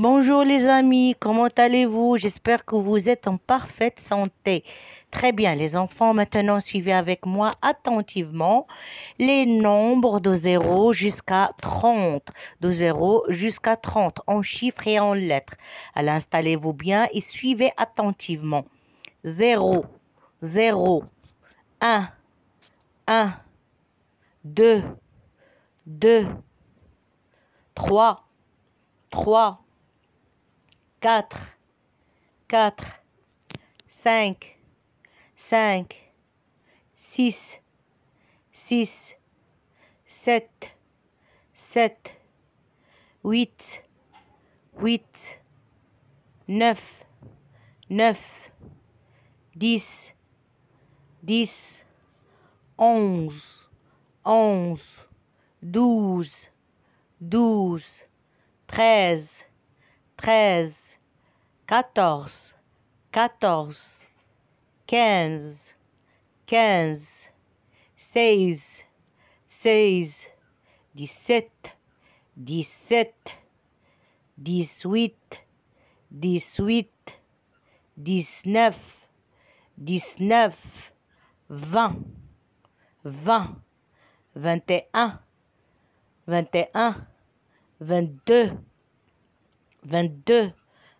Bonjour les amis, comment allez-vous J'espère que vous êtes en parfaite santé. Très bien, les enfants, maintenant suivez avec moi attentivement les nombres de 0 jusqu'à 30. De 0 jusqu'à 30 en chiffres et en lettres. Alors installez-vous bien et suivez attentivement. 0, 0, 1, 1, 2, 2, 3, 3. 4, 4, 5, 5, 6, 6, 7, 7, 8, 8, 9, 9, 10, 10, 11, 11, 12, 12, 13, 13, 14 14 15 15 16 16 17 17 18 18 19 19 20 20 21 21 22 22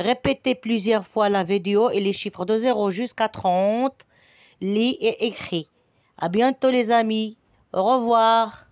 Répétez plusieurs fois la vidéo et les chiffres de 0 jusqu'à 30. Lis et écris. À bientôt les amis. Au revoir.